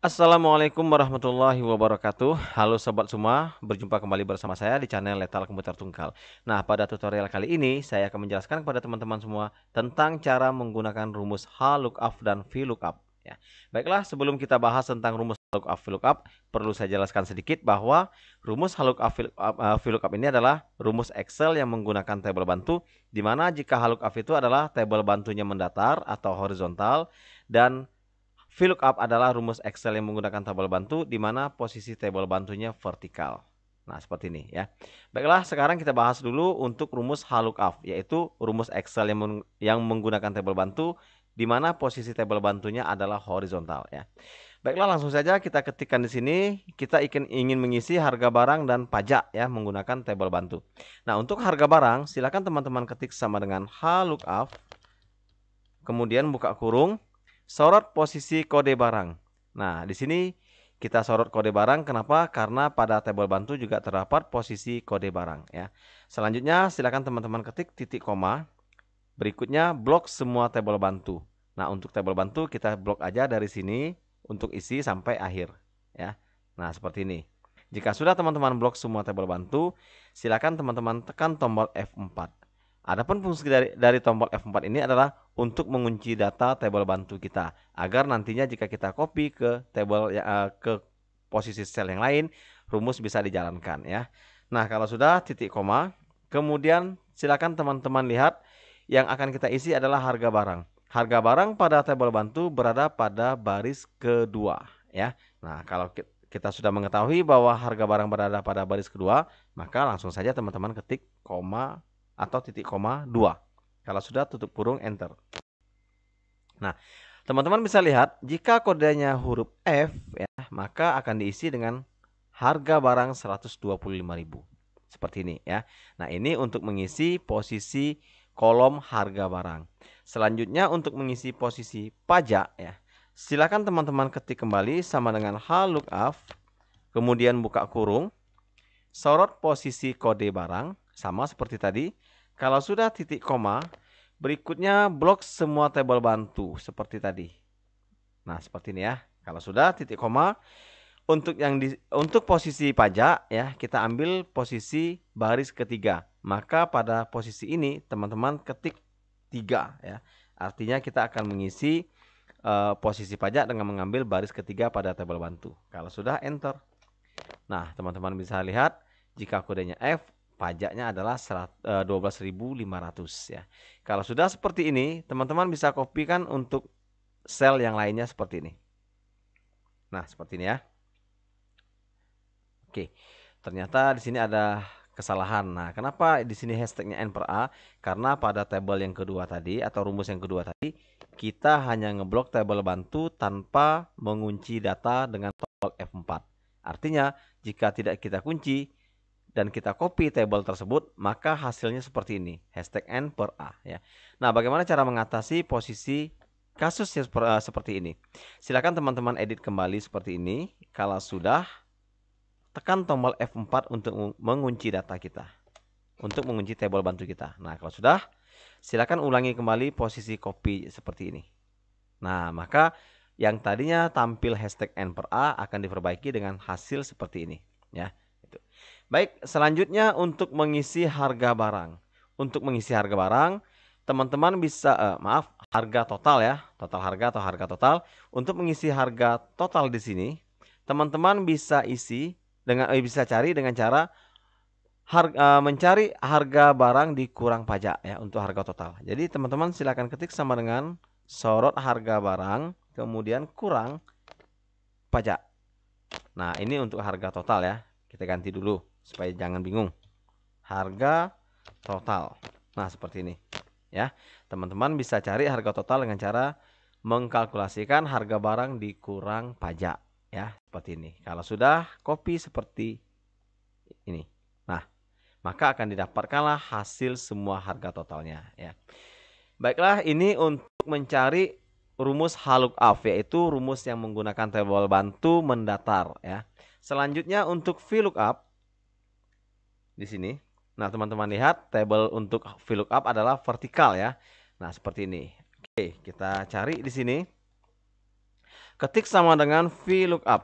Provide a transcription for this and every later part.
Assalamualaikum warahmatullahi wabarakatuh Halo Sobat semua, berjumpa kembali bersama saya di channel Letal Komputer Tungkal Nah pada tutorial kali ini saya akan menjelaskan kepada teman-teman semua Tentang cara menggunakan rumus HLOOKUP dan VLOOKUP ya. Baiklah sebelum kita bahas tentang rumus HLOOKUP VLOOKUP Perlu saya jelaskan sedikit bahwa rumus HLOOKUP VLOOKUP eh, ini adalah rumus Excel yang menggunakan table bantu Dimana jika HLOOKUP itu adalah Table bantunya mendatar atau horizontal Dan VLOOKUP adalah rumus Excel yang menggunakan tabel bantu di mana posisi tabel bantunya vertikal. Nah, seperti ini ya. Baiklah, sekarang kita bahas dulu untuk rumus HLOOKUP, yaitu rumus Excel yang, meng yang menggunakan tabel bantu di mana posisi tabel bantunya adalah horizontal ya. Baiklah, langsung saja kita ketikkan di sini kita ingin ingin mengisi harga barang dan pajak ya menggunakan tabel bantu. Nah, untuk harga barang silakan teman-teman ketik sama dengan HLOOKUP kemudian buka kurung sorot posisi kode barang. Nah, di sini kita sorot kode barang. Kenapa? Karena pada tabel bantu juga terdapat posisi kode barang ya. Selanjutnya silakan teman-teman ketik titik koma. Berikutnya blok semua tabel bantu. Nah, untuk tabel bantu kita blok aja dari sini untuk isi sampai akhir ya. Nah, seperti ini. Jika sudah teman-teman blok semua tabel bantu, silakan teman-teman tekan tombol F4. Adapun fungsi dari, dari tombol F4 ini adalah untuk mengunci data table bantu kita agar nantinya jika kita copy ke tabel ya, eh, ke posisi sel yang lain rumus bisa dijalankan ya. Nah, kalau sudah titik koma, kemudian silakan teman-teman lihat yang akan kita isi adalah harga barang. Harga barang pada table bantu berada pada baris kedua ya. Nah, kalau kita sudah mengetahui bahwa harga barang berada pada baris kedua, maka langsung saja teman-teman ketik koma atau titik koma 2 kalau sudah tutup kurung enter. Nah, teman-teman bisa lihat jika kodenya huruf F ya, maka akan diisi dengan harga barang 125.000. Seperti ini ya. Nah, ini untuk mengisi posisi kolom harga barang. Selanjutnya untuk mengisi posisi pajak ya. Silakan teman-teman ketik kembali sama dengan H lookup kemudian buka kurung sorot posisi kode barang sama seperti tadi kalau sudah titik koma, berikutnya blok semua tabel bantu seperti tadi. Nah, seperti ini ya. Kalau sudah titik koma, untuk yang di, untuk posisi pajak ya, kita ambil posisi baris ketiga. Maka pada posisi ini teman-teman ketik 3 ya. Artinya kita akan mengisi uh, posisi pajak dengan mengambil baris ketiga pada tabel bantu. Kalau sudah enter. Nah, teman-teman bisa lihat jika kodenya F pajaknya adalah 12.500 eh, ya. Kalau sudah seperti ini, teman-teman bisa kan untuk sel yang lainnya seperti ini. Nah, seperti ini ya. Oke. Ternyata di sini ada kesalahan. Nah, kenapa di sini hashtagnya n per a? Karena pada tabel yang kedua tadi atau rumus yang kedua tadi kita hanya ngeblok tabel bantu tanpa mengunci data dengan tombol F4. Artinya, jika tidak kita kunci, dan kita copy table tersebut, maka hasilnya seperti ini, hashtag n per a. Ya. Nah, bagaimana cara mengatasi posisi kasus eh, seperti ini? Silakan teman-teman edit kembali seperti ini. Kalau sudah, tekan tombol F4 untuk mengunci data kita. Untuk mengunci table bantu kita. Nah, kalau sudah, silakan ulangi kembali posisi copy seperti ini. Nah, maka yang tadinya tampil hashtag n per a akan diperbaiki dengan hasil seperti ini. Ya gitu. Baik, selanjutnya untuk mengisi harga barang. Untuk mengisi harga barang, teman-teman bisa eh, maaf, harga total ya, total harga atau harga total. Untuk mengisi harga total di sini, teman-teman bisa isi dengan eh, bisa cari dengan cara harga, eh, mencari harga barang dikurang pajak ya untuk harga total. Jadi teman-teman silahkan ketik sama dengan sorot harga barang kemudian kurang pajak. Nah ini untuk harga total ya kita ganti dulu supaya jangan bingung harga total nah seperti ini ya teman-teman bisa cari harga total dengan cara mengkalkulasikan harga barang dikurang pajak ya seperti ini kalau sudah copy seperti ini nah maka akan didapatkanlah hasil semua harga totalnya ya baiklah ini untuk mencari rumus haluk af yaitu rumus yang menggunakan tabel bantu mendatar ya Selanjutnya untuk VLOOKUP di sini. Nah, teman-teman lihat table untuk VLOOKUP adalah vertikal ya. Nah, seperti ini. Oke, kita cari di sini. Ketik sama dengan VLOOKUP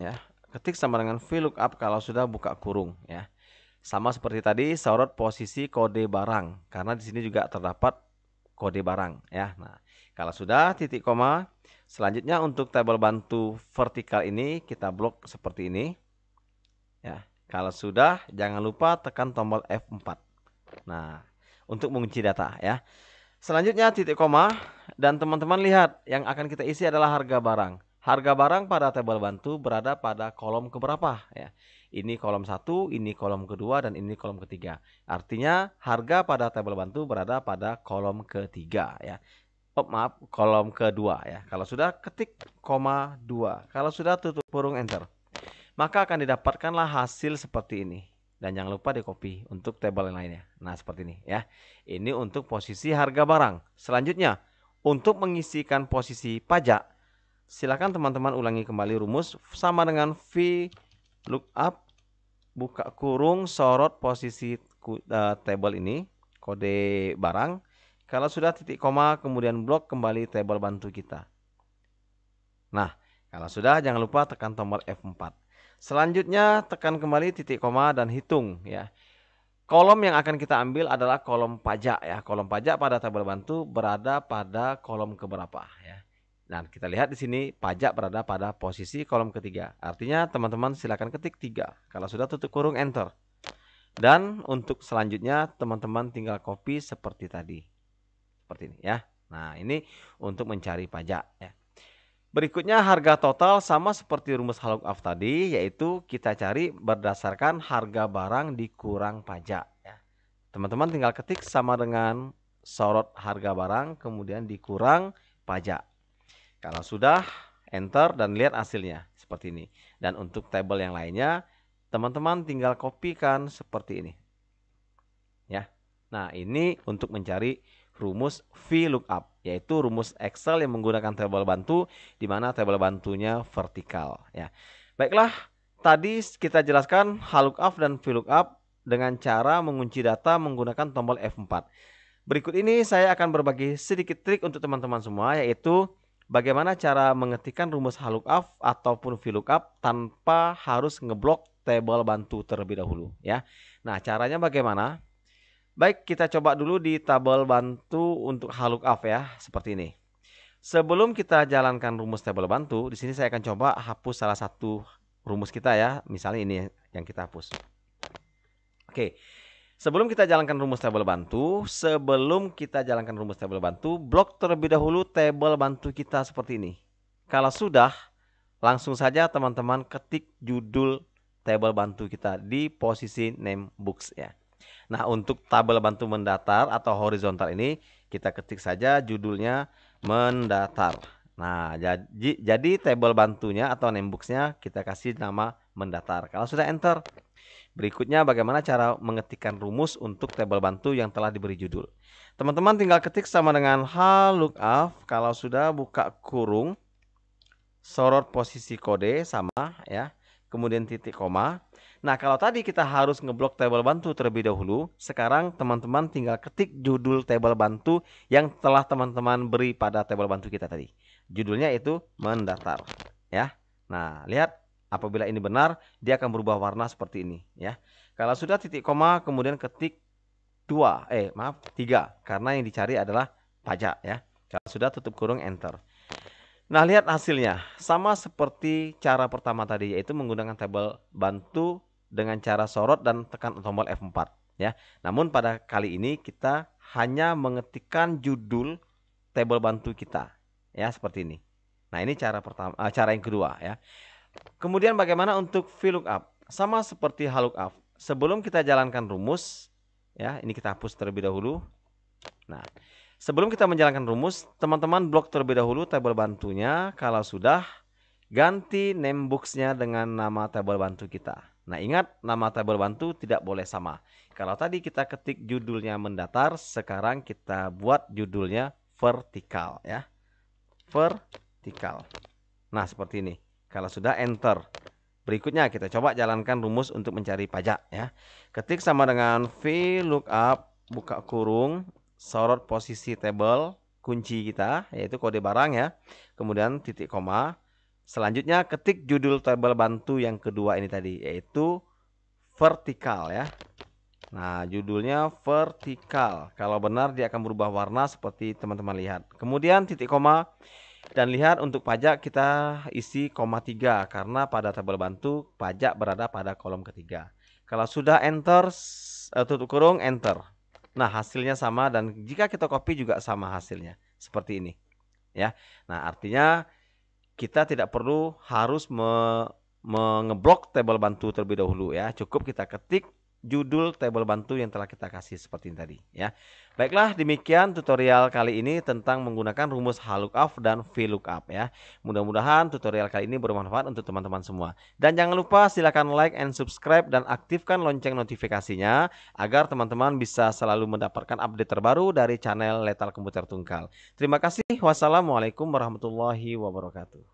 ya. Ketik sama dengan VLOOKUP kalau sudah buka kurung ya. Sama seperti tadi, sorot posisi kode barang karena di sini juga terdapat kode barang ya. Nah, kalau sudah titik koma, selanjutnya untuk tabel bantu vertikal ini kita blok seperti ini. Ya, kalau sudah jangan lupa tekan tombol F4. Nah, untuk mengunci data ya. Selanjutnya titik koma dan teman-teman lihat yang akan kita isi adalah harga barang. Harga barang pada tabel bantu berada pada kolom keberapa ya. Ini kolom satu, ini kolom kedua dan ini kolom ketiga. Artinya harga pada tabel bantu berada pada kolom ketiga ya. Oh, maaf, kolom kedua ya. Kalau sudah ketik koma dua, Kalau sudah tutup kurung enter. Maka akan didapatkanlah hasil seperti ini. Dan jangan lupa di copy untuk tabel yang lainnya. Nah, seperti ini ya. Ini untuk posisi harga barang. Selanjutnya, untuk mengisikan posisi pajak silahkan teman-teman ulangi kembali rumus sama dengan V lookup buka kurung sorot posisi eh, table ini kode barang. Kalau sudah titik koma kemudian blok kembali table bantu kita. Nah, kalau sudah jangan lupa tekan tombol F4. Selanjutnya tekan kembali titik koma dan hitung ya. Kolom yang akan kita ambil adalah kolom pajak ya. Kolom pajak pada table bantu berada pada kolom keberapa ya. Nah, kita lihat di sini pajak berada pada posisi kolom ketiga. Artinya teman-teman silakan ketik 3. Kalau sudah tutup kurung enter. Dan untuk selanjutnya teman-teman tinggal copy seperti tadi. Seperti ini ya. Nah, ini untuk mencari pajak ya. Berikutnya harga total sama seperti rumus of tadi yaitu kita cari berdasarkan harga barang dikurang pajak ya. Teman-teman tinggal ketik sama dengan sorot harga barang kemudian dikurang pajak. Kalau sudah, enter dan lihat hasilnya seperti ini. Dan untuk table yang lainnya, teman-teman tinggal kopikan seperti ini. Ya. Nah, ini untuk mencari rumus VLOOKUP, yaitu rumus Excel yang menggunakan tabel bantu di mana tabel bantunya vertikal, ya. Baiklah, tadi kita jelaskan HLOOKUP dan VLOOKUP dengan cara mengunci data menggunakan tombol F4. Berikut ini saya akan berbagi sedikit trik untuk teman-teman semua yaitu bagaimana cara mengetikkan rumus HLOOKUP ataupun VLOOKUP tanpa harus ngeblok tabel bantu terlebih dahulu ya. Nah, caranya bagaimana? Baik, kita coba dulu di tabel bantu untuk HLOOKUP ya, seperti ini. Sebelum kita jalankan rumus tabel bantu, di sini saya akan coba hapus salah satu rumus kita ya, misalnya ini yang kita hapus. Oke. Sebelum kita jalankan rumus tabel bantu, sebelum kita jalankan rumus tabel bantu, blok terlebih dahulu tabel bantu kita seperti ini. Kalau sudah, langsung saja teman-teman ketik judul tabel bantu kita di posisi name books ya. Nah, untuk tabel bantu mendatar atau horizontal ini, kita ketik saja judulnya mendatar. Nah, jadi jadi tabel bantunya atau name books kita kasih nama mendatar. Kalau sudah enter, Berikutnya bagaimana cara mengetikkan rumus untuk tabel bantu yang telah diberi judul. Teman-teman tinggal ketik sama dengan H lookup kalau sudah buka kurung sorot posisi kode sama ya, kemudian titik koma. Nah, kalau tadi kita harus ngeblok tabel bantu terlebih dahulu, sekarang teman-teman tinggal ketik judul tabel bantu yang telah teman-teman beri pada tabel bantu kita tadi. Judulnya itu mendatar, ya. Nah, lihat Apabila ini benar, dia akan berubah warna seperti ini ya. Kalau sudah titik koma kemudian ketik dua, eh maaf tiga, karena yang dicari adalah pajak ya. Kalau sudah tutup kurung enter. Nah, lihat hasilnya. Sama seperti cara pertama tadi yaitu menggunakan tabel bantu dengan cara sorot dan tekan tombol F4 ya. Namun pada kali ini kita hanya mengetikkan judul tabel bantu kita ya seperti ini. Nah, ini cara pertama eh, cara yang kedua ya. Kemudian bagaimana untuk VLOOKUP? Sama seperti HLOOKUP. Sebelum kita jalankan rumus, ya ini kita hapus terlebih dahulu. Nah, sebelum kita menjalankan rumus, teman-teman blok terlebih dahulu tabel bantunya. Kalau sudah, ganti name box-nya dengan nama tabel bantu kita. Nah ingat nama tabel bantu tidak boleh sama. Kalau tadi kita ketik judulnya mendatar, sekarang kita buat judulnya vertikal ya. Vertikal. Nah seperti ini. Kalau sudah enter. Berikutnya kita coba jalankan rumus untuk mencari pajak ya. Ketik sama dengan V lookup buka kurung sorot posisi table kunci kita yaitu kode barang ya. Kemudian titik koma. Selanjutnya ketik judul tabel bantu yang kedua ini tadi yaitu vertikal ya. Nah, judulnya vertikal. Kalau benar dia akan berubah warna seperti teman-teman lihat. Kemudian titik koma dan lihat untuk pajak kita isi koma 3 karena pada tabel bantu pajak berada pada kolom ketiga. Kalau sudah enter eh, tutup kurung enter. Nah, hasilnya sama dan jika kita copy juga sama hasilnya seperti ini. Ya. Nah, artinya kita tidak perlu harus me mengeblok tabel bantu terlebih dahulu ya. Cukup kita ketik judul table bantu yang telah kita kasih seperti ini tadi ya. Baiklah demikian tutorial kali ini tentang menggunakan rumus HLOOKUP dan VLOOKUP ya. Mudah-mudahan tutorial kali ini bermanfaat untuk teman-teman semua. Dan jangan lupa silakan like and subscribe dan aktifkan lonceng notifikasinya agar teman-teman bisa selalu mendapatkan update terbaru dari channel Letal Komputer Tungkal. Terima kasih. Wassalamualaikum warahmatullahi wabarakatuh.